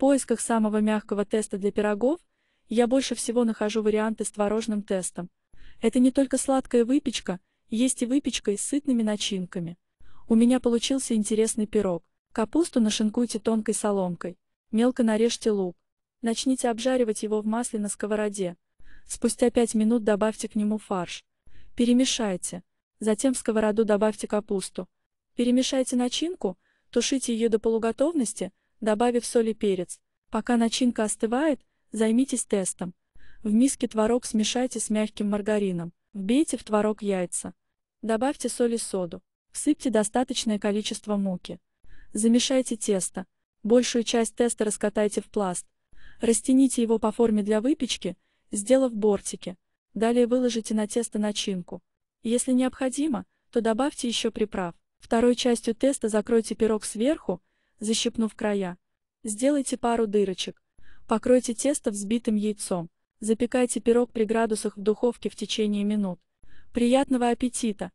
поисках самого мягкого теста для пирогов я больше всего нахожу варианты с творожным тестом. Это не только сладкая выпечка, есть и выпечка с сытными начинками. У меня получился интересный пирог. Капусту нашинкуйте тонкой соломкой. Мелко нарежьте лук. Начните обжаривать его в масле на сковороде. Спустя 5 минут добавьте к нему фарш. Перемешайте. Затем в сковороду добавьте капусту. Перемешайте начинку, тушите ее до полуготовности – добавив соль и перец. Пока начинка остывает, займитесь тестом. В миске творог смешайте с мягким маргарином, вбейте в творог яйца. Добавьте соль и соду. Всыпьте достаточное количество муки. Замешайте тесто. Большую часть теста раскатайте в пласт. Растяните его по форме для выпечки, сделав бортики. Далее выложите на тесто начинку. Если необходимо, то добавьте еще приправ. Второй частью теста закройте пирог сверху, защипнув края. Сделайте пару дырочек. Покройте тесто взбитым яйцом. Запекайте пирог при градусах в духовке в течение минут. Приятного аппетита!